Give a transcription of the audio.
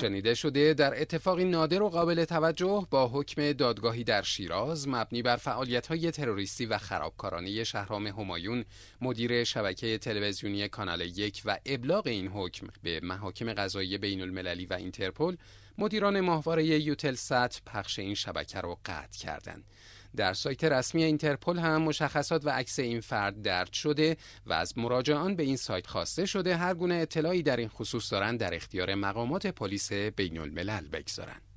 شنیده شده در اتفاقی نادر و قابل توجه با حکم دادگاهی در شیراز مبنی بر فعالیت‌های تروریستی و خرابکارانه شهرام همایون مدیر شبکه تلویزیونی کانال یک و ابلاغ این حکم به محاکم قضایی بین المللی و اینترپل مدیران ماهواره یوتل سات پخش این شبکه را قطع کردند. در سایت رسمی اینترپل هم مشخصات و عکس این فرد درد شده و از مراجعان به این سایت خواسته شده هر گونه اطلاعی در این خصوص دارند در اختیار مقامات پلیس بین الملل بگذارند.